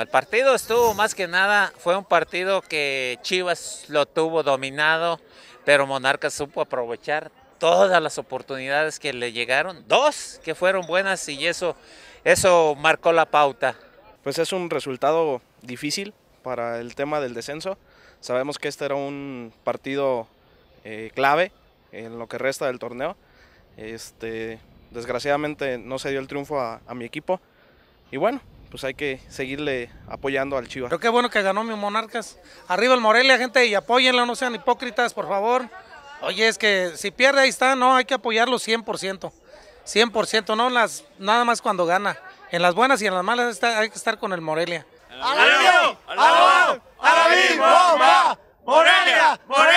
El partido estuvo más que nada, fue un partido que Chivas lo tuvo dominado, pero Monarca supo aprovechar todas las oportunidades que le llegaron, dos que fueron buenas y eso, eso marcó la pauta. Pues es un resultado difícil para el tema del descenso. Sabemos que este era un partido eh, clave en lo que resta del torneo. Este, desgraciadamente no se dio el triunfo a, a mi equipo. Y bueno, pues hay que seguirle apoyando al Chivas. Pero qué bueno que ganó mi Monarcas. Arriba el Morelia, gente, y apóyenlo, no sean hipócritas, por favor. Oye, es que si pierde ahí está, no, hay que apoyarlo 100%. 100%, no las nada más cuando gana. En las buenas y en las malas hay que estar con el Morelia. ¡Alabín! ¡Morelia! ¡Morelia!